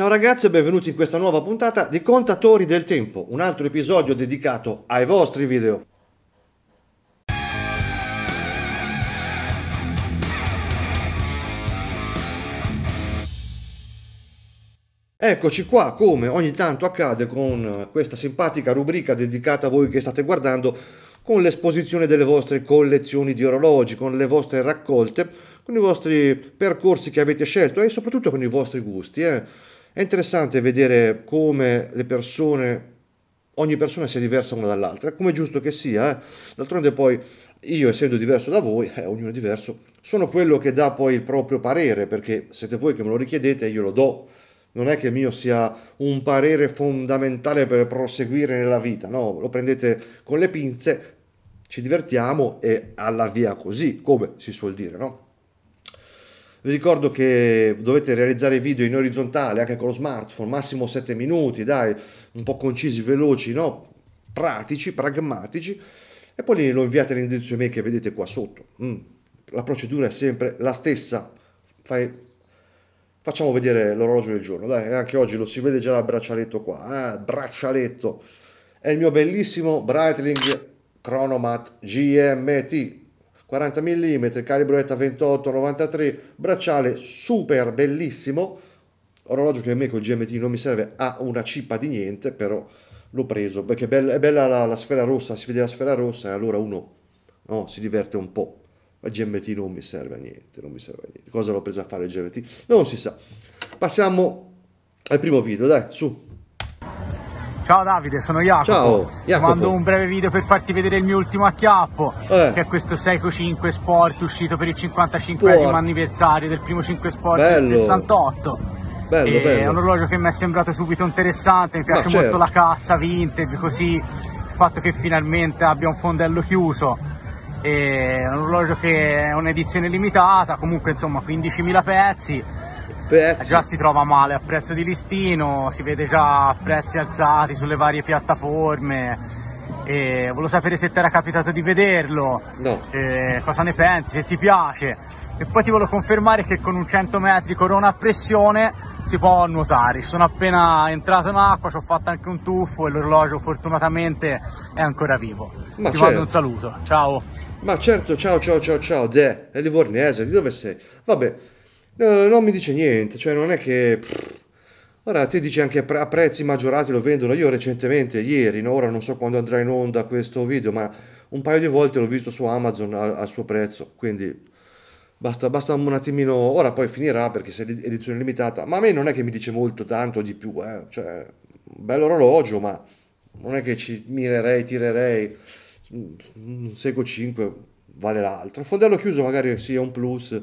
Ciao ragazzi e benvenuti in questa nuova puntata di Contatori del Tempo, un altro episodio dedicato ai vostri video. Eccoci qua, come ogni tanto accade con questa simpatica rubrica dedicata a voi che state guardando, con l'esposizione delle vostre collezioni di orologi, con le vostre raccolte, con i vostri percorsi che avete scelto e soprattutto con i vostri gusti. Eh è interessante vedere come le persone, ogni persona sia diversa una dall'altra, come è giusto che sia. Eh? D'altronde poi io essendo diverso da voi, eh, ognuno è diverso, sono quello che dà poi il proprio parere, perché siete voi che me lo richiedete io lo do. Non è che il mio sia un parere fondamentale per proseguire nella vita, no, lo prendete con le pinze, ci divertiamo e alla via così, come si suol dire, no? Vi ricordo che dovete realizzare video in orizzontale anche con lo smartphone, massimo 7 minuti, dai, un po' concisi, veloci, no? pratici, pragmatici, e poi lo inviate all'indirizzo email che vedete qua sotto. Mm. La procedura è sempre la stessa. Fai... Facciamo vedere l'orologio del giorno, dai, anche oggi lo si vede già dal braccialetto qua, eh? braccialetto. È il mio bellissimo Breitling Chronomat GMT 40 mm, calibro ETA 28-93, bracciale super bellissimo, orologio che a me col GMT non mi serve ha una cippa di niente, però l'ho preso, perché è bella, è bella la, la, sfera rossa, si vede la sfera rossa e allora uno no, si diverte un po'. La GMT non mi serve a niente, non mi serve a niente. Cosa l'ho presa a fare il GMT? Non si sa. Passiamo al primo video, dai, su. Ciao Davide, sono Jacopo. Ciao, Jacopo. Mando un breve video per farti vedere il mio ultimo acchiappo, eh. che è questo Seiko 5 Sport uscito per il 55 anniversario del primo 5 Sport bello. del 68. Bello, e bello. È un orologio che mi è sembrato subito interessante, mi piace molto la certo. cassa vintage, così il fatto che finalmente abbia un fondello chiuso. È un orologio che è un'edizione limitata, comunque insomma 15.000 pezzi Prezzi. Già si trova male a prezzo di listino, si vede già a prezzi alzati sulle varie piattaforme. E volevo sapere se ti era capitato di vederlo, no. cosa ne pensi, se ti piace. E poi ti volevo confermare che con un 100 metri corona a pressione si può nuotare. Sono appena entrato in acqua, ci ho fatto anche un tuffo e l'orologio fortunatamente è ancora vivo. Ma Ti certo. mando un certo. saluto, ciao. Ma certo, ciao ciao ciao ciao, De, è livornese, di dove sei? Vabbè, non mi dice niente, cioè non è che... ora ti dice anche a prezzi maggiorati lo vendono, io recentemente, ieri, no, ora non so quando andrà in onda questo video, ma un paio di volte l'ho visto su Amazon al, al suo prezzo, quindi basta, basta un attimino, ora poi finirà perché se edizione limitata, ma a me non è che mi dice molto tanto di più, eh. cioè, bello orologio, ma non è che ci mirerei, tirerei, un Seiko 5 vale l'altro, fondello chiuso magari sia un plus,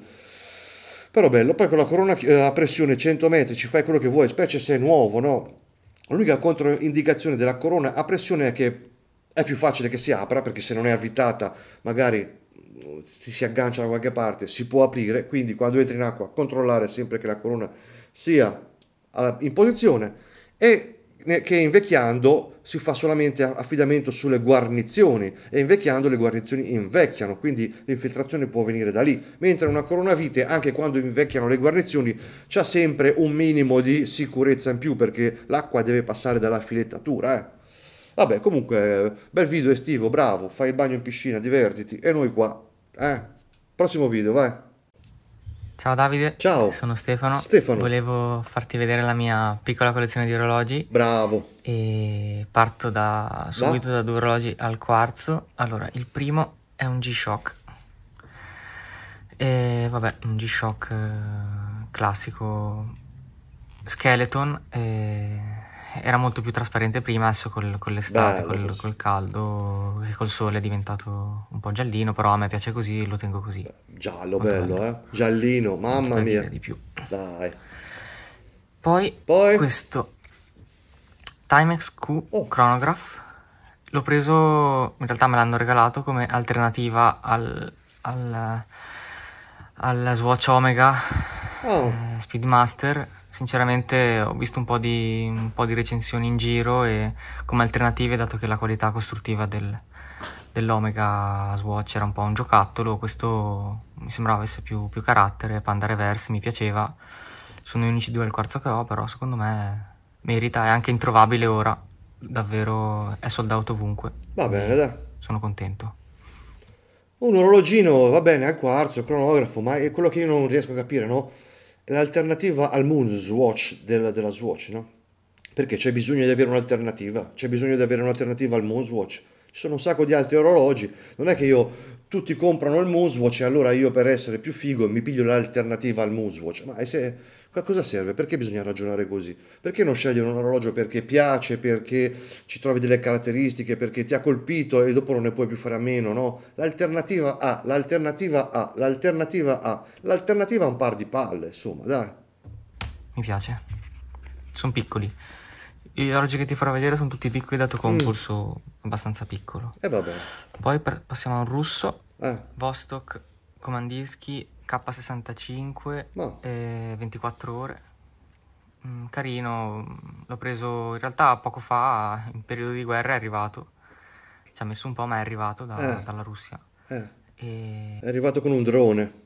però bello, poi con la corona eh, a pressione 100 metri ci fai quello che vuoi, specie se è nuovo, no? L'unica controindicazione della corona a pressione è che è più facile che si apra perché se non è avvitata magari mm, si aggancia da qualche parte, si può aprire, quindi quando entri in acqua controllare sempre che la corona sia in posizione e che invecchiando si fa solamente affidamento sulle guarnizioni e invecchiando le guarnizioni invecchiano, quindi l'infiltrazione può venire da lì, mentre una coronavite anche quando invecchiano le guarnizioni c'è sempre un minimo di sicurezza in più perché l'acqua deve passare dalla filettatura. Eh. Vabbè comunque bel video estivo, bravo, fai il bagno in piscina, divertiti e noi qua. Eh. Prossimo video, vai. Ciao Davide. Ciao. Sono Stefano. Stefano. Volevo farti vedere la mia piccola collezione di orologi. Bravo. E parto da, subito da, da due orologi al quarzo. Allora, il primo è un G-Shock. E vabbè, un G-Shock eh, classico skeleton. E eh, era molto più trasparente prima, adesso col, con l'estate, Bello, col, col, caldo e col sole è diventato un po' giallino, però a me piace così, lo tengo così. Giallo, molto bello, bello. Eh? Giallino, mamma mia. Di più. Dai. Poi, Poi, questo Timex Q oh. Chronograph l'ho preso, in realtà me l'hanno regalato come alternativa al, al alla Swatch Omega oh. eh, Speedmaster sinceramente ho visto un po, di, un po' di, recensioni in giro e come alternative, dato che la qualità costruttiva del, dell'Omega Swatch era un po' un giocattolo, questo mi sembrava avesse più, più carattere, Panda Reverse mi piaceva, sono gli unici due al quarzo che ho, però secondo me merita, è anche introvabile ora, davvero è soldato ovunque. Va bene, dai. Sono contento. Un orologino, va bene, al quarzo, cronografo, ma è quello che io non riesco a capire, no? l'alternativa al Moon Swatch della, della Swatch, no? Perché c'è bisogno di avere un'alternativa, c'è bisogno di avere un'alternativa al Moon Swatch. Ci sono un sacco di altri orologi, non è che io tutti comprano il Moon Swatch e allora io per essere più figo mi piglio l'alternativa al Moon Swatch, ma se a cosa serve? Perché bisogna ragionare così? Perché non scegliere un orologio perché piace, perché ci trovi delle caratteristiche, perché ti ha colpito e dopo non ne puoi più fare a meno, no? L'alternativa A, l'alternativa A, l'alternativa A, l'alternativa a un par di palle, insomma, dai. Mi piace. Sono piccoli. Gli orologi che ti farò vedere sono tutti piccoli, dato che ho un mm. polso abbastanza piccolo. E eh, vabbè. Poi per, passiamo a un russo. Eh. Vostok, Komandinsky, K65, no. eh, 24 ore. Mm, carino, l'ho preso in realtà poco fa, in periodo di guerra è arrivato. Ci ha messo un po', ma è arrivato da, eh. dalla Russia. Eh. E... È arrivato con un drone.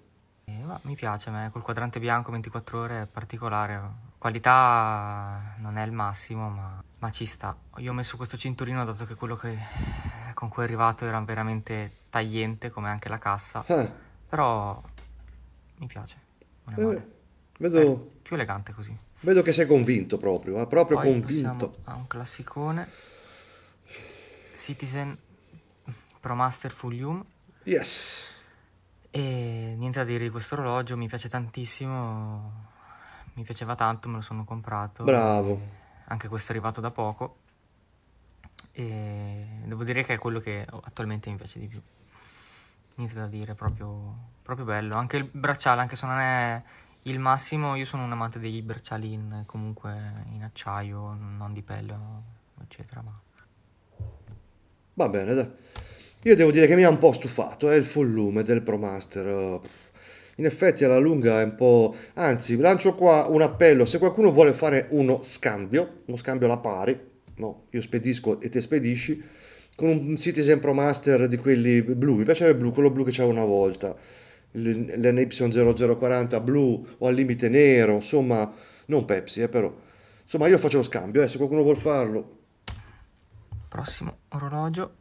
E, ma, mi piace, ma col quadrante bianco 24 ore è particolare. Qualità non è il massimo, ma, ma ci sta. Io ho messo questo cinturino dato che quello che, con cui è arrivato era veramente tagliente, come anche la cassa. Eh. Però mi piace, non è eh, male. Eh, vedo... Beh, più elegante così. Vedo che sei convinto proprio, eh, proprio Poi convinto. Ha un classicone. Citizen Pro Master Full Yes. E niente da dire di questo orologio, mi piace tantissimo, mi piaceva tanto, me lo sono comprato. Bravo. Anche questo è arrivato da poco e devo dire che è quello che attualmente mi piace di più. Niente da dire, proprio proprio bello. Anche il bracciale, anche se non è il massimo, io sono un amante dei bracciali in, comunque in acciaio, non di pelle, eccetera. Ma... Va bene, dai. Io devo dire che mi ha un po' stufato, è eh, il full lume del ProMaster. In effetti alla lunga è un po'... Anzi, lancio qua un appello, se qualcuno vuole fare uno scambio, uno scambio alla pari, no, io spedisco e te spedisci, con un Citizen Pro Master di quelli blu, mi piaceva il blu, quello blu che c'era una volta l'NY0040 blu o al limite nero, insomma, non Pepsi, eh, però. Insomma, io faccio lo scambio, eh, se qualcuno vuol farlo. Prossimo orologio,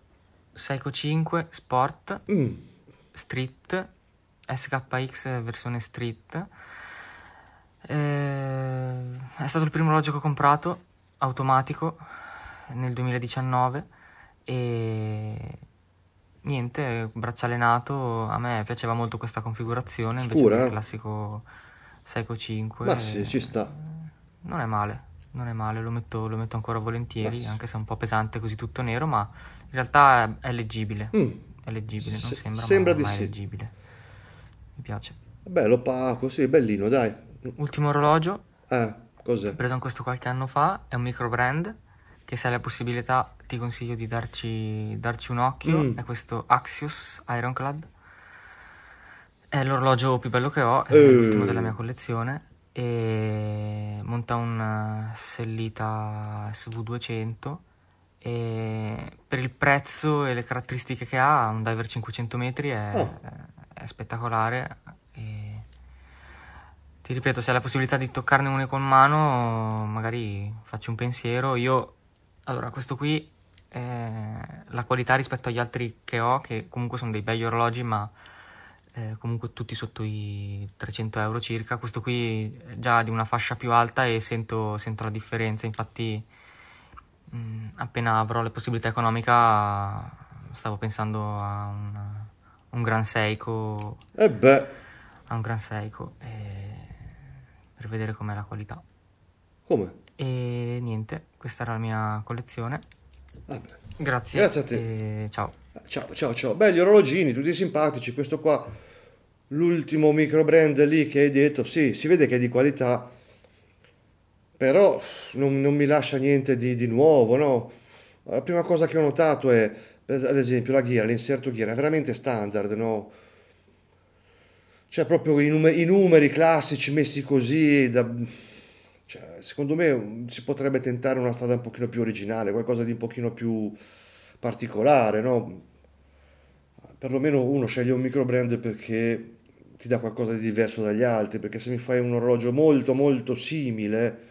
Seiko 5 Sport, mm. Street, SKX versione Street. Eh, è stato il primo orologio che ho comprato, automatico, nel 2019 e Niente, bracciale nato, a me piaceva molto questa configurazione Scura. invece del classico Seiko 5. Ma sì, ci sta. Eh, non è male, non è male, lo metto, lo metto ancora volentieri, sì. anche se è un po' pesante così tutto nero, ma in realtà è, leggibile. Mm. È leggibile, se, non sembra, sembra ma, ma sì. leggibile. Mi piace. Bello opaco, sì, bellino, dai. Ultimo orologio. Eh, cos'è? Preso in questo qualche anno fa, è un micro brand che se hai la possibilità ti consiglio di darci, darci un occhio, mm. è questo Axios Ironclad. È l'orologio più bello che ho, è uh. l'ultimo della mia collezione e monta un eh, Sellita SV200 e per il prezzo e le caratteristiche che ha, un diver 500 metri è, oh. è spettacolare e ti ripeto, se hai la possibilità di toccarne uno con mano, magari facci un pensiero. Io allora, questo qui è la qualità rispetto agli altri che ho, che comunque sono dei begli orologi, ma eh, comunque tutti sotto i 300 euro circa. Questo qui è già di una fascia più alta e sento, sento la differenza, infatti mh, mm, appena avrò le possibilità economiche stavo pensando a un, un Gran Seiko. E eh beh. A un Gran Seiko. Eh, per vedere com'è la qualità. Come? E niente, questa era la mia collezione. Vabbè. Grazie. Grazie a te. ciao. Ciao, ciao, ciao. Belli orologini, tutti simpatici. Questo qua, l'ultimo micro brand lì che hai detto, sì, si vede che è di qualità, però non, non mi lascia niente di, di, nuovo, no? La prima cosa che ho notato è, ad esempio, la ghiera, l'inserto ghiera, è veramente standard, no? Cioè proprio i, numeri, i numeri classici messi così da cioè, secondo me mm, si potrebbe tentare una strada un pochino più originale, qualcosa di un pochino più particolare, no? Perlomeno uno sceglie un micro brand perché ti dà qualcosa di diverso dagli altri, perché se mi fai un orologio molto molto simile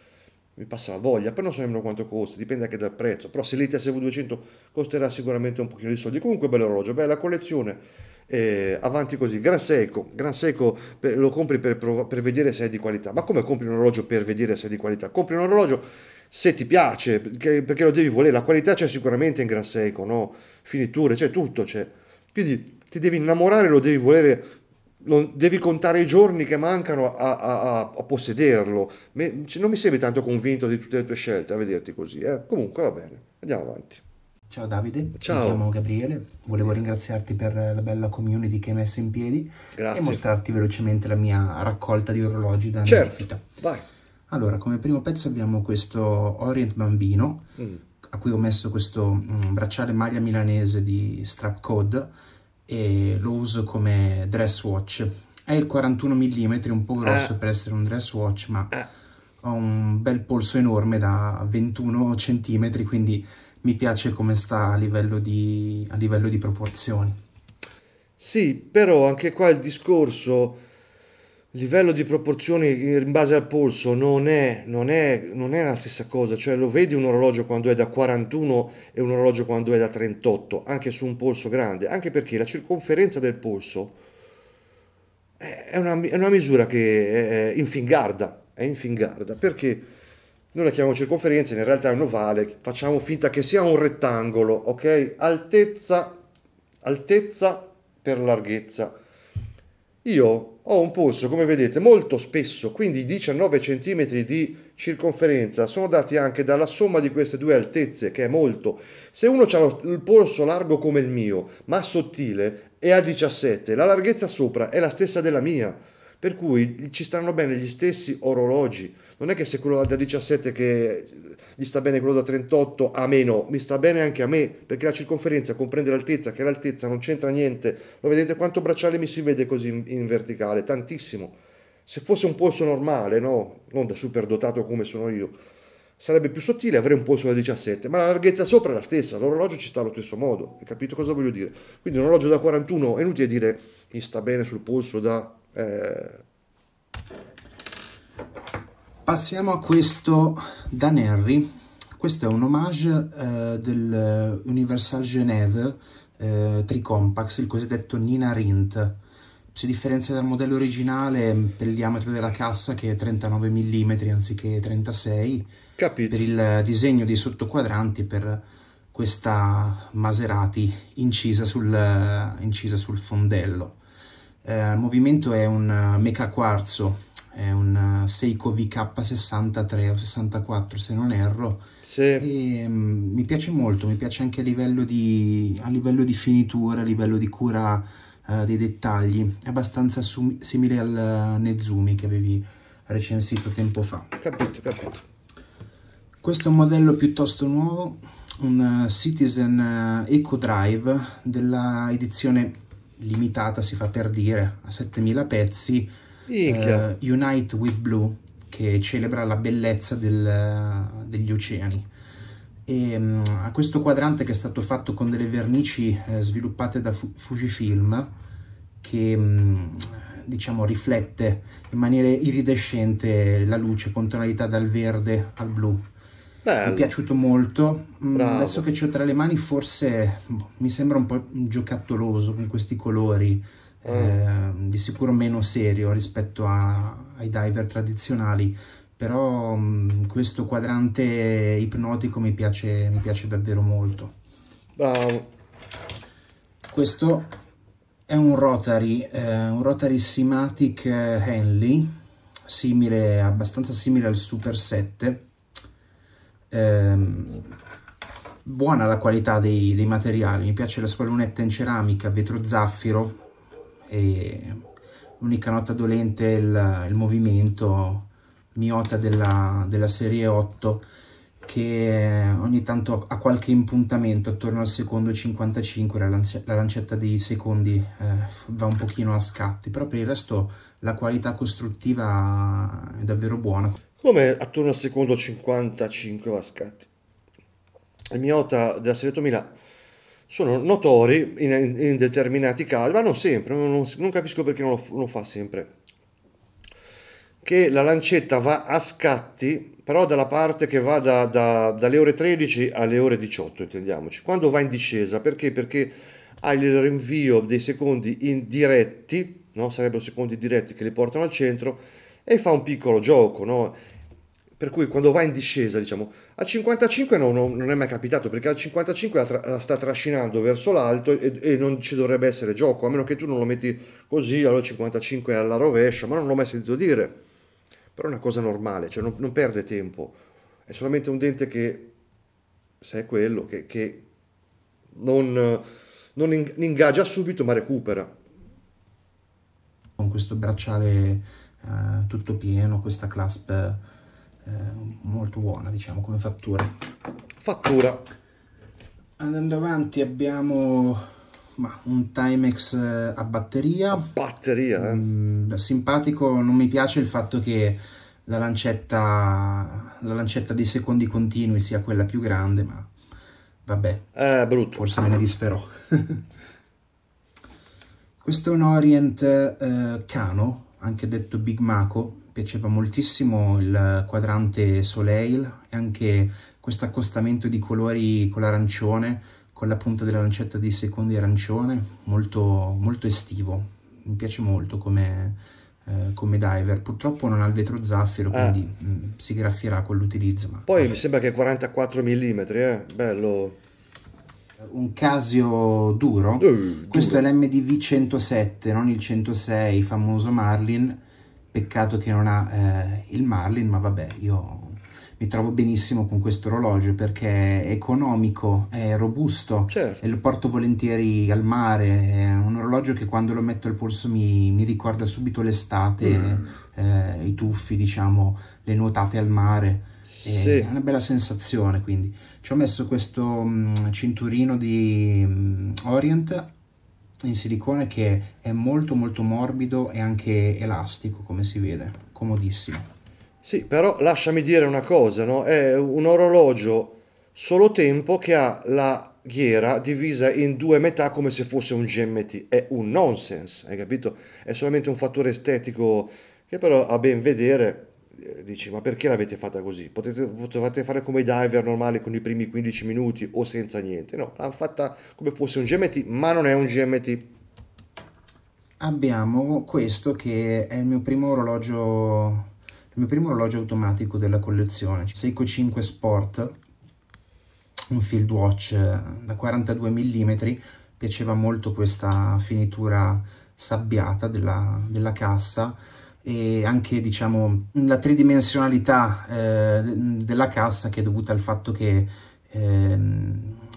mi passa la voglia, però non so nemmeno quanto costa, dipende anche dal prezzo, però se l'ITSV 200 costerà sicuramente un pochino di soldi, comunque bello orologio, bella collezione, eh, avanti così, gran seco, gran seco per, lo compri per, per vedere se è di qualità, ma come compri un orologio per vedere se è di qualità? Compri un orologio se ti piace, perché, perché lo devi volere, la qualità c'è sicuramente in gran seco, no? finiture, c'è tutto, c'è. quindi ti devi innamorare, lo devi volere devi contare i giorni che mancano a, a, a possederlo. non mi sembri tanto convinto di tutte le tue scelte a vederti così. Eh? Comunque va bene, andiamo avanti. Ciao Davide, Ciao. mi chiamo Gabriele, volevo ringraziarti per la bella community che hai messo in piedi Grazie. e mostrarti velocemente la mia raccolta di orologi da certo. Nerfita. Vai. Allora, come primo pezzo abbiamo questo Orient Bambino, mm. a cui ho messo questo mm, bracciale maglia milanese di Strap Code e lo uso come dress watch. È il 41 mm, un po' eh. grosso ah. per essere un dress watch, ma ah. ho un bel polso enorme da 21 cm, quindi mi piace come sta a livello di, a livello di proporzioni. Sì, però anche qua il discorso livello di proporzioni in base al polso non è, non, è, non è, la stessa cosa, cioè lo vedi un orologio quando è da 41 e un orologio quando è da 38, anche su un polso grande, anche perché la circonferenza del polso è una, è una misura che è infingarda, è infingarda, perché noi la chiamiamo circonferenza, in realtà è un ovale, facciamo finta che sia un rettangolo, ok? Altezza, altezza per larghezza. Io ho un polso, come vedete, molto spesso, quindi 19 cm di circonferenza sono dati anche dalla somma di queste due altezze, che è molto. Se uno ha il polso largo come il mio, ma sottile, è a 17, la larghezza sopra è la stessa della mia. Per cui ci stanno bene gli stessi orologi. Non è che se quello da 17 che gli sta bene quello da 38 a meno, mi sta bene anche a me, perché la circonferenza comprende l'altezza, che l'altezza non c'entra niente. Lo vedete quanto bracciale mi si vede così in, in verticale? Tantissimo. Se fosse un polso normale, no? Non da super dotato come sono io, sarebbe più sottile, avrei un polso da 17, ma la larghezza sopra è la stessa, l'orologio ci sta allo stesso modo, hai capito cosa voglio dire? Quindi un orologio da 41 è inutile dire mi sta bene sul polso da eh, passiamo a questo Dan Henry. Questo è un homage eh, del Universal Genève eh, Tricompax, il cosiddetto Nina Rint. Si differenzia dal modello originale per il diametro della cassa che è 39 mm anziché 36, Capito. per il disegno dei sottoquadranti per questa Maserati incisa sul, incisa sul fondello. Eh, il movimento è un eh, Mecha quarzo, è un eh, Seiko VK63 o 64 se non erro. Sì. E, um, mi piace molto, mi piace anche a livello di, a livello di finitura, a livello di cura uh, dei dettagli. È abbastanza simile al Nezumi che avevi recensito tempo fa. Capito, capito. Questo è un modello piuttosto nuovo, un Citizen Eco Drive della edizione limitata, si fa per dire, a 7000 pezzi, eh, Unite with Blue, che celebra la bellezza del, degli oceani. E, um, a questo quadrante che è stato fatto con delle vernici eh, sviluppate da Fu Fujifilm, che um, diciamo riflette in maniera iridescente la luce con tonalità dal verde al blu. Bello. Mi è piaciuto molto. Mm, bravo. Adesso che ci ho tra le mani, forse boh, mi sembra un po' giocattoloso con questi colori. Eh. Eh, di sicuro meno serio rispetto a, ai diver tradizionali però mh, mm, questo quadrante ipnotico mi piace, mi piace davvero molto bravo questo è un Rotary, eh, un Rotary Simatic Henley, simile, abbastanza simile al Super 7, ehm, buona la qualità dei, dei, materiali, mi piace la sua in ceramica, vetro zaffiro e l'unica nota dolente è il, il movimento miota della, della serie 8 che ogni tanto ha qualche impuntamento attorno al secondo 55 la, lancia, la lancetta dei secondi eh, va un pochino a scatti però per il resto la qualità costruttiva è davvero buona come attorno al secondo 55 mascatti. I Miota della Serie 8000 sono notori in, in, determinati casi, ma non sempre, non, non capisco perché non lo non fa sempre. Che la lancetta va a scatti, però dalla parte che va da, da, dalle ore 13 alle ore 18, intendiamoci. Quando va in discesa, perché? Perché ha il rinvio dei secondi indiretti, no? sarebbero secondi diretti che li portano al centro, e fa un piccolo gioco, no? Per cui quando va in discesa, diciamo, a 55 no, no, non è mai capitato, perché a 55 la, tra- la sta trascinando verso l'alto e-, e, non ci dovrebbe essere gioco, a meno che tu non lo metti così, allora 55 è alla rovescia, ma non l'ho mai sentito dire. Però è una cosa normale, cioè non, non perde tempo, è solamente un dente che, se è quello, che, che non, non in- ingaggia subito ma recupera. Con questo bracciale eh, tutto pieno, questa clasp eh, molto buona diciamo come fattura. Fattura. Andando avanti abbiamo ma, un Timex eh, a batteria. Batteria? Eh. Mm, simpatico, non mi piace il fatto che la lancetta, la lancetta dei secondi continui sia quella più grande, ma vabbè. È eh, brutto. Forse me ne disferò. Questo è un Orient eh, Cano, anche detto Big Maco, piaceva moltissimo il quadrante Soleil e anche questo accostamento di colori con l'arancione, con la punta della lancetta dei secondi arancione, molto, molto estivo. Mi piace molto come, eh, come diver. Purtroppo non ha il vetro zaffiro, eh. quindi eh. Mm, mh, si graffierà con l'utilizzo. Ma... Poi mi sembra che 44 mm, eh? bello un Casio duro, uh, questo duro. è l'MDV 107, non il 106 famoso Marlin, peccato che non ha eh, il Marlin, ma vabbè, io mi trovo benissimo con questo orologio perché è economico, è robusto certo. e lo porto volentieri al mare. È un orologio che quando lo metto al polso mi, mi ricorda subito l'estate, mm. eh, i tuffi, diciamo, le nuotate al mare. Sì. È una bella sensazione quindi ci ho messo questo mm, cinturino di mm, Orient in silicone che è molto molto morbido e anche elastico come si vede, comodissimo. Sì, però lasciami dire una cosa, no? è un orologio solo tempo che ha la ghiera divisa in due metà come se fosse un GMT, è un nonsense, hai capito? È solamente un fattore estetico che però a ben vedere dici ma perché l'avete fatta così? Potete, potevate fare come i diver normali con i primi 15 minuti o senza niente, no, l'hanno fatta come fosse un GMT, ma non è un GMT. Abbiamo questo che è il mio primo orologio, il mio primo orologio automatico della collezione, Seiko 5 Sport, un field watch eh, da 42 mm, piaceva molto questa finitura sabbiata della, della cassa, e anche diciamo, la tridimensionalità eh, della cassa che è dovuta al fatto che eh,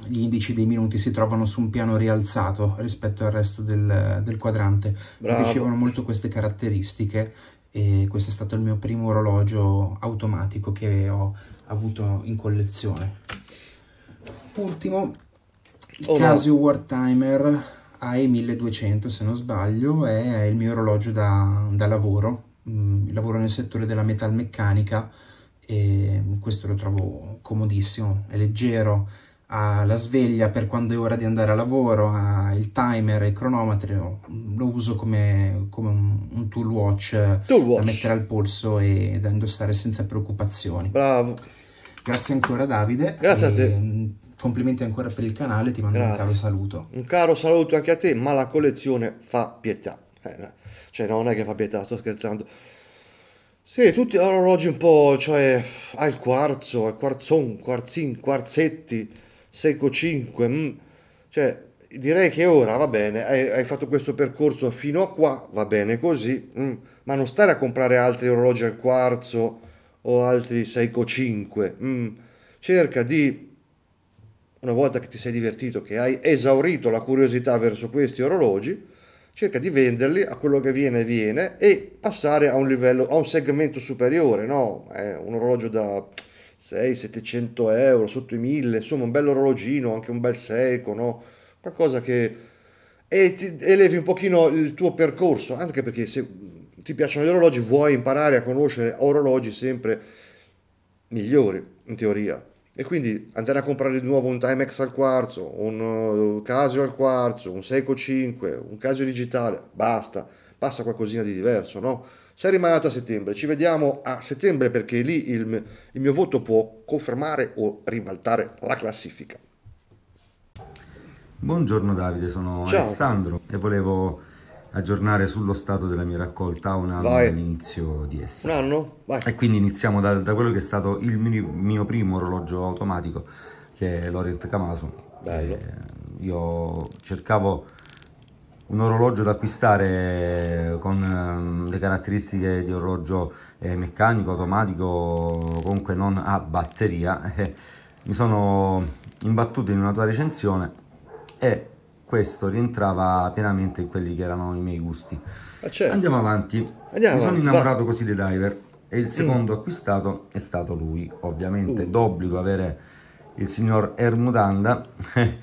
gli indici dei minuti si trovano su un piano rialzato rispetto al resto del, del quadrante. Bravo. Piacevano molto queste caratteristiche e questo è stato il mio primo orologio automatico che ho avuto in collezione. Ultimo, il oh, Casio no. Timer AE1200 se non sbaglio, è il mio orologio da, da lavoro, mm, lavoro nel settore della metalmeccanica e questo lo trovo comodissimo, è leggero, ha la sveglia per quando è ora di andare a lavoro, ha il timer e il cronometro, lo uso come, come un, un tool watch, tool watch da mettere al polso e da indossare senza preoccupazioni. Bravo! Grazie ancora Davide. Grazie a te complimenti ancora per il canale, ti mando Grazie. un caro saluto. Un caro saluto anche a te, ma la collezione fa pietà. Eh, cioè non è che fa pietà, sto scherzando. Sì, tutti orologi un po', cioè, ha il quarzo, il quarzon, quarzin, quarzetti, secco 5, mm, cioè, direi che ora va bene, hai, hai, fatto questo percorso fino a qua, va bene così, mm, ma non stare a comprare altri orologi al quarzo o altri secco 5, mm, cerca di una volta che ti sei divertito, che hai esaurito la curiosità verso questi orologi, cerca di venderli a quello che viene viene e passare a un livello, a un segmento superiore, no? Eh, un orologio da 600-700 euro, sotto i 1000, insomma un bel orologino, anche un bel seco, no? Qualcosa che... e ti elevi un pochino il tuo percorso, anche perché se ti piacciono gli orologi vuoi imparare a conoscere orologi sempre migliori, in teoria e quindi andare a comprare di nuovo un Timex al quarzo, un eh, Casio al quarzo, un Seiko 5, un Casio digitale, basta, passa qualcosina di diverso, no? Sei rimasta a settembre, ci vediamo a settembre perché lì il, il mio voto può confermare o ribaltare la classifica. Buongiorno Davide, sono Ciao. Alessandro e volevo aggiornare sullo stato della mia raccolta un anno dall'inizio di essa. Un anno? Vai. E quindi iniziamo da, da quello che è stato il mio, mio, primo orologio automatico, che è l'Orient Kamasu. Eh, io cercavo un orologio da acquistare con ehm, le caratteristiche di orologio eh, meccanico, automatico, comunque non a batteria. Eh, mi sono imbattuto in una tua recensione e questo rientrava pienamente in quelli che erano i miei gusti. Ah, certo. Andiamo avanti. Andiamo Mi avanti, sono innamorato va. così dei Diver e il mm. secondo mm. acquistato è stato lui, ovviamente. Uh. D'obbligo avere il signor Ermudanda,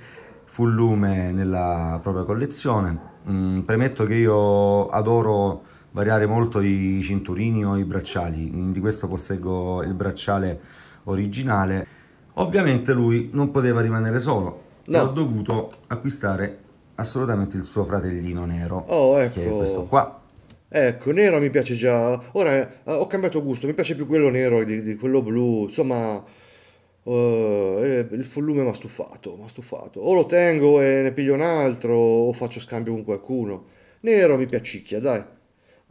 lume nella propria collezione. Mm, premetto che io adoro variare molto i cinturini o i bracciali, mm, di questo posseggo il bracciale originale. Ovviamente lui non poteva rimanere solo, No. ho dovuto acquistare assolutamente il suo fratellino nero. Oh, ecco. Che è ecco. questo qua. Ecco, nero mi piace già. Ora eh, ho cambiato gusto, mi piace più quello nero di, di quello blu. Insomma, uh, il volume mi ha stufato, mi ha stufato. O lo tengo e ne piglio un altro, o faccio scambio con qualcuno. Nero mi piacicchia, dai.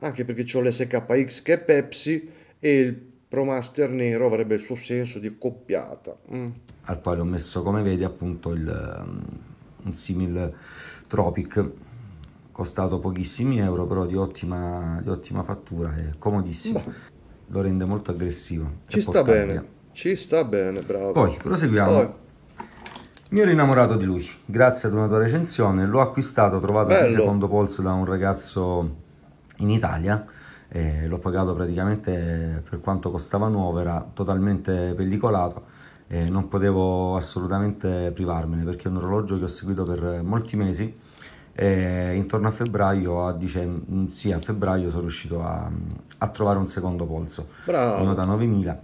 Anche perché ho l'SKX che è Pepsi e il Promaster nero avrebbe il suo senso di coppiata. Mm. Al quale ho messo, come vedi, appunto il, mm, un simil Tropic, costato pochissimi euro, però di ottima, di ottima fattura è comodissimo. Bah. Lo rende molto aggressivo. Ci sta portabile. bene, ci sta bene, bravo. Poi proseguiamo. Poi. Mi ero innamorato di lui, grazie ad una tua recensione, l'ho acquistato, trovato Bello. di secondo polso da un ragazzo in Italia eh, l'ho pagato praticamente per quanto costava nuovo, era totalmente pellicolato e non potevo assolutamente privarmene perché è un orologio che ho seguito per molti mesi e intorno a febbraio, a, dicem- sì, a febbraio sono riuscito a, a, trovare un secondo polso, Bravo. uno da 9000.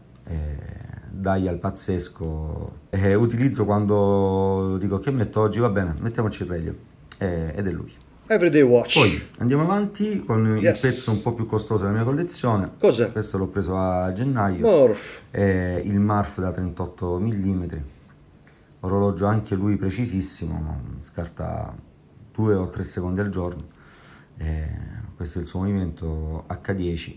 dai al pazzesco eh, utilizzo quando dico che metto oggi va bene mettiamoci il radio eh, ed è lui Everyday Watch. Poi andiamo avanti con yes. il pezzo un po' più costoso della mia collezione. Cos'è? Questo l'ho preso a gennaio. Morph. È il Marf da 38 mm. Orologio anche lui precisissimo, scarta 2 o 3 secondi al giorno. Eh, questo è il suo movimento H10.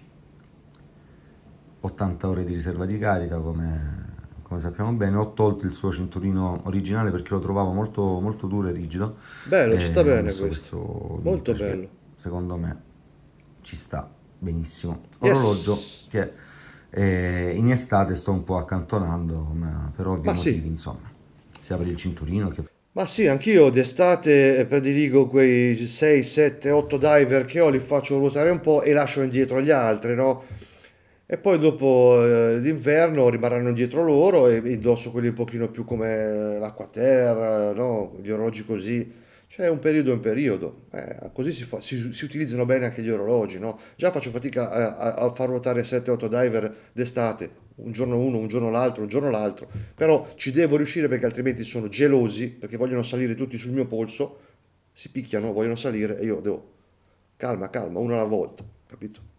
80 ore di riserva di carica come come sappiamo bene, ho tolto il suo cinturino originale perché lo trovavo molto, molto duro e rigido. Bello, e ci sta eh, bene questo. questo molto bello. Secondo me ci sta benissimo. Orologio yes. che eh, in estate sto un po' accantonando, ma per ovvi ma motivi, sì. insomma, sia per il cinturino che... Ma sì, anch'io d'estate eh, prediligo quei 6, 7, 8 diver che ho, li faccio ruotare un po' e lascio indietro gli altri, no? e poi dopo eh, d'inverno rimarranno dietro loro e indosso quelli un pochino più come l'acqua terra, no? gli orologi così. Cioè un periodo è un periodo, eh, così si, fa, si, si, utilizzano bene anche gli orologi, no? Già faccio fatica a, a, a far ruotare 7-8 diver d'estate, un giorno uno, un giorno l'altro, un giorno l'altro, però ci devo riuscire perché altrimenti sono gelosi, perché vogliono salire tutti sul mio polso, si picchiano, vogliono salire e io devo... Calma, calma, uno alla volta, capito?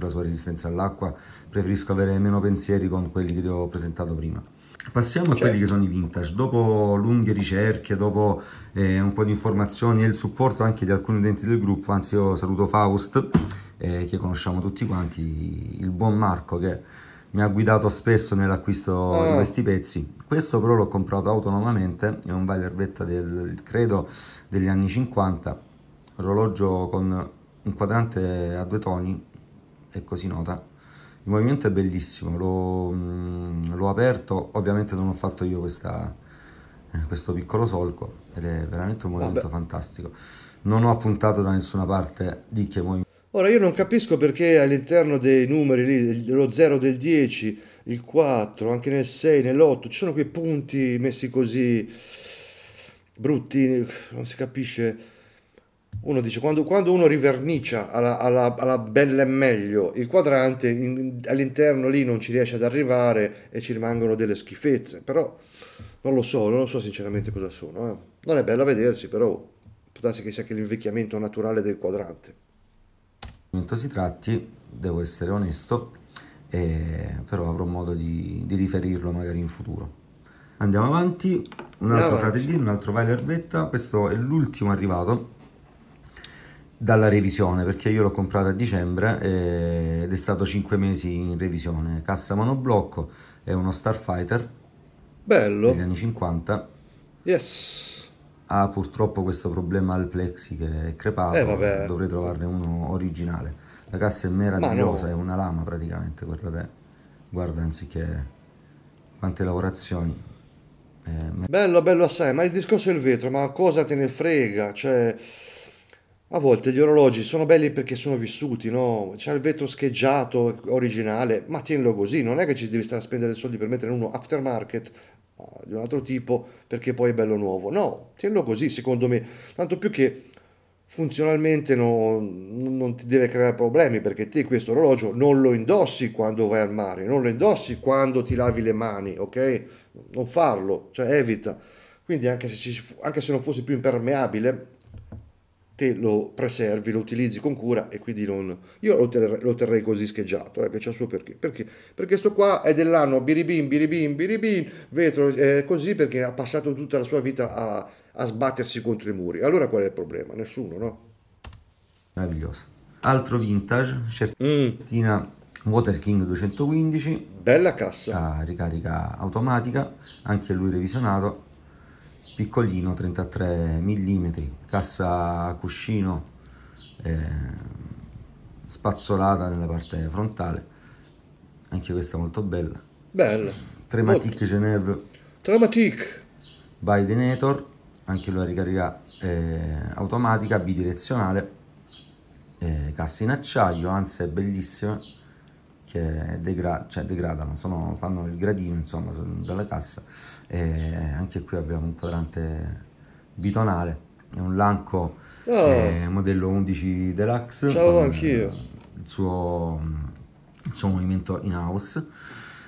per la sua resistenza all'acqua, preferisco avere meno pensieri con quelli che ti ho presentato prima. Passiamo certo. a quelli certo. che sono i vintage. Dopo lunghe ricerche, dopo eh, un po' di informazioni e il supporto anche di alcuni utenti del gruppo, anzi io saluto Faust, eh, che conosciamo tutti quanti, il buon Marco che mi ha guidato spesso nell'acquisto eh. di ah. questi pezzi. Questo però l'ho comprato autonomamente, è un Weiler Vetta del, credo, degli anni 50, orologio con un quadrante a due toni, è così nota. Il movimento è bellissimo, mm, l'ho, aperto, ovviamente non ho fatto io questa, eh, questo piccolo solco ed è veramente un movimento Vabbè. fantastico. Non ho appuntato da nessuna parte di che movimento. Ora io non capisco perché all'interno dei numeri lì, lo 0 del 10, il 4, anche nel 6, nell'8, ci sono quei punti messi così brutti, non si capisce uno dice quando, quando uno rivernicia alla, alla, alla, bella e meglio il quadrante in, all'interno lì non ci riesce ad arrivare e ci rimangono delle schifezze però non lo so non lo so sinceramente cosa sono eh. non è bello a vedersi però può darsi che sia che l'invecchiamento naturale del quadrante quanto si tratti devo essere onesto eh, però avrò modo di, di, riferirlo magari in futuro andiamo avanti un altro fratellino un altro vai Erbetta, questo è l'ultimo arrivato dalla revisione perché io l'ho comprata a dicembre eh, ed è stato 5 mesi in revisione cassa monoblocco è uno Starfighter bello degli anni 50 yes ha purtroppo questo problema al plexi che è crepato eh, dovrei trovarne uno originale la cassa è meravigliosa no. è una lama praticamente guardate guarda anziché quante lavorazioni eh, bello bello assai ma il discorso del vetro ma cosa te ne frega cioè a volte gli orologi sono belli perché sono vissuti, no? C'è il vetro scheggiato, originale, ma tienilo così, non è che ci devi stare a spendere soldi per mettere uno aftermarket uh, di un altro tipo perché poi è bello nuovo. No, tienilo così, secondo me. Tanto più che funzionalmente no, non ti deve creare problemi perché te questo orologio non lo indossi quando vai al mare, non lo indossi quando ti lavi le mani, ok? Non farlo, cioè evita. Quindi anche se, ci, anche se non fosse più impermeabile te lo preservi, lo utilizzi con cura e quindi non... Io lo, ter- lo terrei così scheggiato, eh, che c'è il suo perché. Perché? questo qua è dell'anno biribim, biribim, biribim, vetro, eh, così perché ha passato tutta la sua vita a, a sbattersi contro i muri. Allora qual è il problema? Nessuno, no? Meraviglioso. Altro vintage, certina mm. Water King 215. Bella cassa. Ah, ricarica automatica, anche lui revisionato piccolino 33 mm cassa cuscino eh, spazzolata nella parte frontale anche questa molto bella bella Trematic Geneve Trematic by Denator anche lui a ricarica eh, automatica bidirezionale eh, cassa in acciaio anzi è bellissima che degra- cioè degradano, sono, fanno il gradino insomma, della cassa e anche qui abbiamo un quadrante bitonale è un Lanco oh. eh, modello 11 Deluxe Ciao, anch'io. Il suo, il suo movimento in house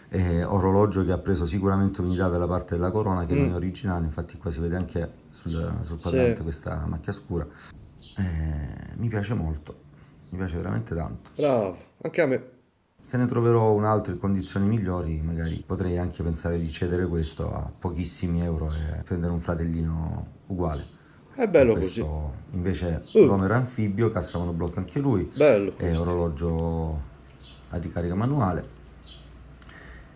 eh, orologio che ha preso sicuramente unità dalla parte della corona che mm. non è mm. originale infatti qua si vede anche sul, sul quadrante sì. questa macchia scura eh, mi piace molto mi piace veramente tanto bravo anche a me se ne troverò un altro in condizioni migliori, magari potrei anche pensare di cedere questo a pochissimi euro e prendere un fratellino uguale. È bello questo, così. Invece uh. l'uomo era anfibio, cassa monoblocco anche lui. Bello. E orologio a ricarica manuale.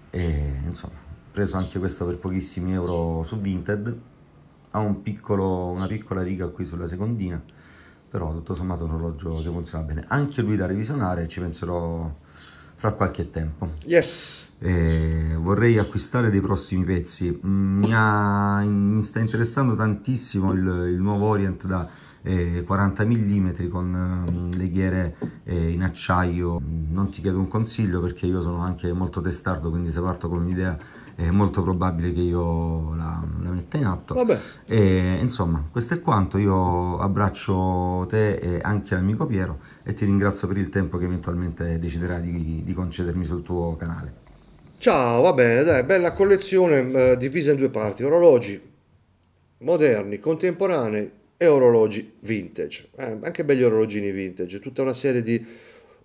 E insomma, preso anche questo per pochissimi euro su Vinted. Ha un piccolo, una piccola riga qui sulla secondina. Però tutto sommato è un orologio che funziona bene. Anche lui da revisionare, ci penserò fra qualche tempo. Yes! Eh, vorrei acquistare dei prossimi pezzi. Mm, mi, ha, mi sta interessando tantissimo il, il nuovo Orient da eh, 40 mm con eh, leghiere in acciaio. Non ti chiedo un consiglio perché io sono anche molto testardo, quindi se parto con un'idea è molto probabile che io la, la metta in atto. Vabbè. E, insomma, questo è quanto. Io abbraccio te e anche l'amico Piero e ti ringrazio per il tempo che eventualmente deciderai di, di concedermi sul tuo canale. Ciao, va bene, dai, bella collezione eh, divisa in due parti, orologi moderni, contemporanei e orologi vintage. Eh, anche belli orologini vintage, tutta una serie di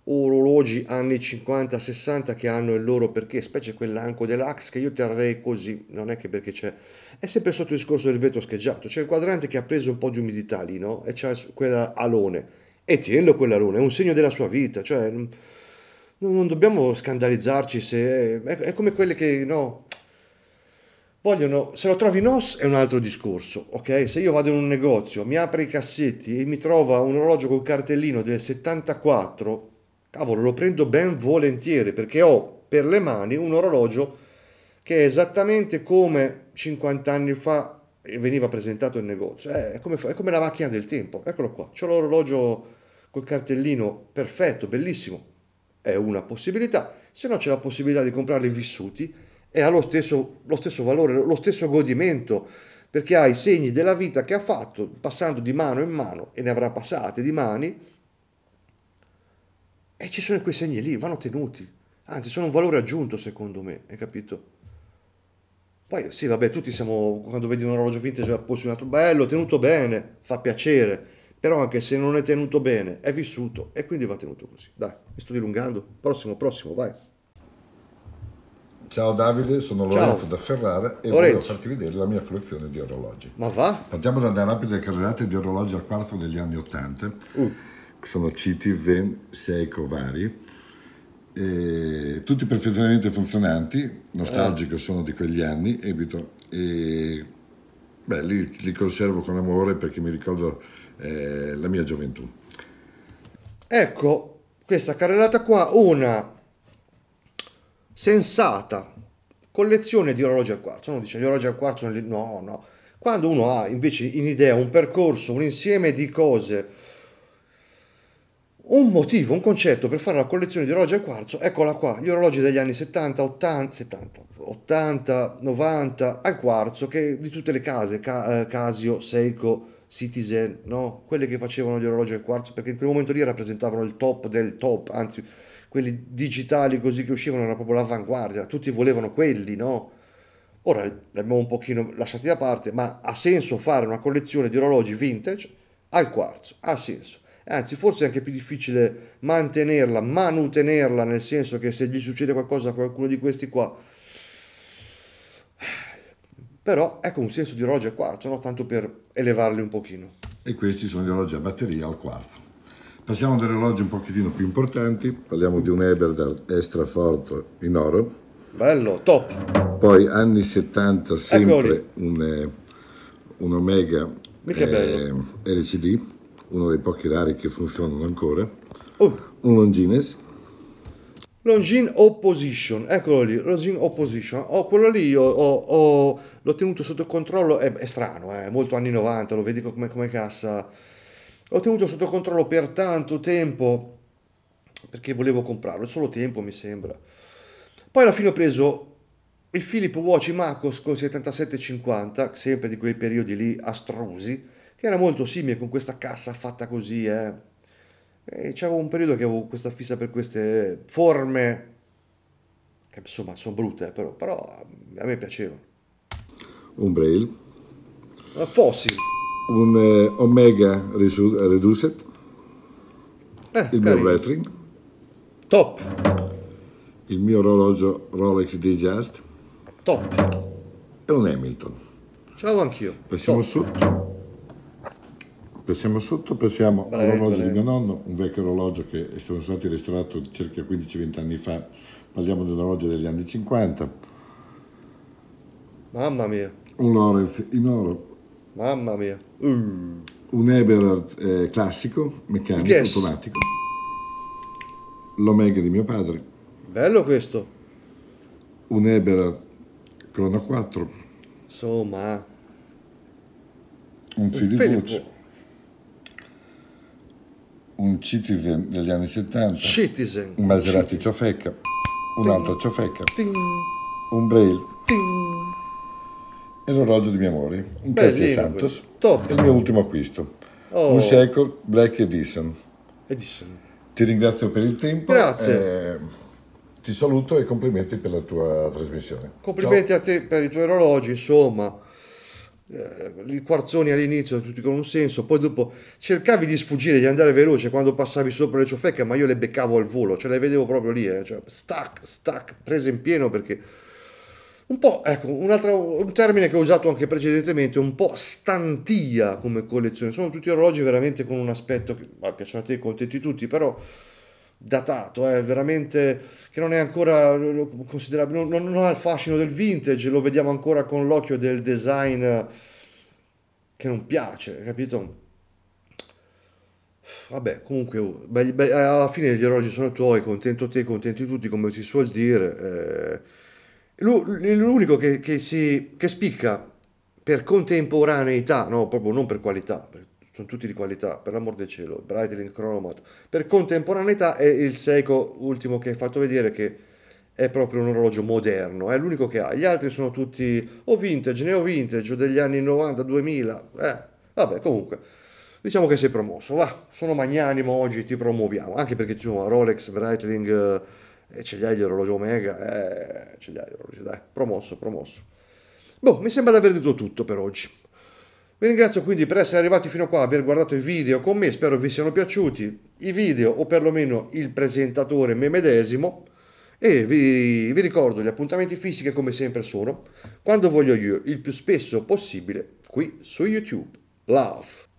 orologi anni 50-60 che hanno il loro perché, specie quell'anco deluxe che io terrei così, non è che perché c'è, è sempre sotto il discorso del vetro scheggiato, c'è il quadrante che ha preso un po' di umidità lì, no? E c'è quell'alone, e tienilo quell'alone, è un segno della sua vita, cioè non, non dobbiamo scandalizzarci se... È, è come quelle che, no, vogliono, se lo trovi in NOS è un altro discorso, ok? Se io vado in un negozio, mi apre i cassetti e mi trova un orologio col cartellino del 74, cavolo, lo prendo ben volentieri perché ho per le mani un orologio che è esattamente come 50 anni fa veniva presentato in negozio. Eh, è come, è come la macchina del tempo. Eccolo qua, c'è l'orologio col cartellino perfetto, bellissimo. È una possibilità, se no c'è la possibilità di comprarli vissuti e ha lo stesso, lo stesso valore, lo stesso godimento, perché ha i segni della vita che ha fatto passando di mano in mano e ne avrà passate di mani e eh, ci sono quei segni lì, vanno tenuti. Anzi, sono un valore aggiunto secondo me, hai capito? Poi sì, vabbè, tutti siamo, quando vedi un orologio vintage al posto un altro, bello, tenuto bene, fa piacere, però anche se non è tenuto bene, è vissuto e quindi va tenuto così. Dai, mi sto dilungando, prossimo, prossimo, vai. Ciao Davide, sono Lorenzo Ciao. da Ferrara e Lorenzo. voglio farti vedere la mia collezione di orologi. Ma va? Partiamo da una rapida carrellata di orologi al quarzo degli anni Ottanta. Uh sono citi 26 covari, eh, tutti perfettamente funzionanti, nostalgico sono di quegli anni, ebito, e beh, li, li conservo con amore perché mi ricordo eh, la mia gioventù. Ecco, questa carrellata qua, una sensata collezione di orologi a quarzo. Uno dice gli orologi a quarzo, no, no. Quando uno ha invece in idea un percorso, un insieme di cose, un motivo, un concetto per fare la collezione di orologi al quarzo, eccola qua, gli orologi degli anni 70, 80, 70, 80, 90 al quarzo, che di tutte le case, Ca- eh, Casio, Seiko, Citizen, no? quelle che facevano gli orologi al quarzo, perché in quel momento lì rappresentavano il top del top, anzi quelli digitali così che uscivano era proprio l'avanguardia, tutti volevano quelli, no? Ora li abbiamo un pochino lasciati da parte, ma ha senso fare una collezione di orologi vintage al quarzo, ha senso anzi forse è anche più difficile mantenerla, manutenerla, nel senso che se gli succede qualcosa a qualcuno di questi qua, però ecco un senso di orologio a quarzo, no? tanto per elevarli un pochino. E questi sono gli orologi a batteria al quarzo. Passiamo ad orologi un pochettino più importanti, parliamo di un Eberdal Estrafort in oro. Bello, top! Poi anni 70 sempre un, eh, un Omega eh, LCD uno dei pochi rari che funzionano ancora, oh. un Longines. Longines Opposition, eccolo lì, Longines Opposition. Oh, quello lì ho, ho, l'ho tenuto sotto controllo, è, eh, è strano, è eh, molto anni 90, lo vedi come, come cassa. L'ho tenuto sotto controllo per tanto tempo perché volevo comprarlo, solo tempo mi sembra. Poi alla fine ho preso il Philip Watch Macos con 7750, sempre di quei periodi lì astrusi, che era molto simile con questa cassa fatta così. Eh. E c'era un periodo che avevo questa fissa per queste forme, che insomma sono brutte, eh, però, però mm, a me piacevano. Un Braille. Fossil. Un eh, Omega Reduced. Eh, il carino. mio Retring. Top. Il mio orologio Rolex Digest. Top. E un Hamilton. Ciao anch'io. Passiamo Top. su. Passiamo sotto, passiamo all'orologio di mio nonno, un vecchio orologio che è stato restaurato circa 15-20 anni fa, parliamo di un orologio degli anni 50. Mamma mia! Un Lorenz in oro. Mamma mia! Mm. Un Eberhard eh, classico, meccanico, yes. automatico. L'Omega di mio padre. Bello questo! Un Eberhard Crono 4. Insomma... Un Philip un Citizen degli anni 70, Citizen. un Maserati Citizen. ciofecca, un'altra ciofecca, un Braille Ting. e l'orologio di mia amore, un Bellino Santos e il mio ultimo acquisto, oh. un Seiko Black Edition. Edison. Ti ringrazio per il tempo. Grazie. Eh, ti saluto e complimenti per la tua trasmissione. Complimenti Ciao. a te per i tuoi orologi, insomma eh, i quarzoni all'inizio tutti con un senso, poi dopo cercavi di sfuggire, di andare veloce quando passavi sopra le ciofecche, ma io le beccavo al volo, cioè le vedevo proprio lì, eh, cioè, stack, stack, prese in pieno perché un po', ecco, un, altro, un termine che ho usato anche precedentemente, un po' stantia come collezione, sono tutti orologi veramente con un aspetto che ma, piacciono a te, contenti tutti, però datato, è eh, veramente che non è ancora considerabile, non, non, ha il fascino del vintage, lo vediamo ancora con l'occhio del design che non piace, capito? Vabbè, comunque, uh, beh, beh, alla fine gli orologi sono tuoi, contento te, contenti tutti, come si suol dire. Eh. L'unico che, che, si, che spicca per contemporaneità, no, proprio non per qualità, per sono tutti di qualità, per l'amor del cielo, Brightling Chromat, per contemporaneità è il Seiko ultimo che hai fatto vedere che è proprio un orologio moderno, è l'unico che ha, gli altri sono tutti o vintage, neo vintage, o degli anni 90, 2000, eh, vabbè comunque, diciamo che sei promosso, va, sono magnanimo oggi, ti promuoviamo, anche perché insomma Rolex, Breitling, eh, e ce li hai gli orologi Omega, eh, ce li hai l'orologio, dai, promosso, promosso. Boh, mi sembra di aver detto tutto per oggi. Vi ringrazio quindi per essere arrivati fino a qua, aver guardato i video con me, spero vi siano piaciuti i video o perlomeno il presentatore me medesimo e vi, vi ricordo gli appuntamenti fissi che come sempre sono quando voglio io, il più spesso possibile, qui su YouTube. Love!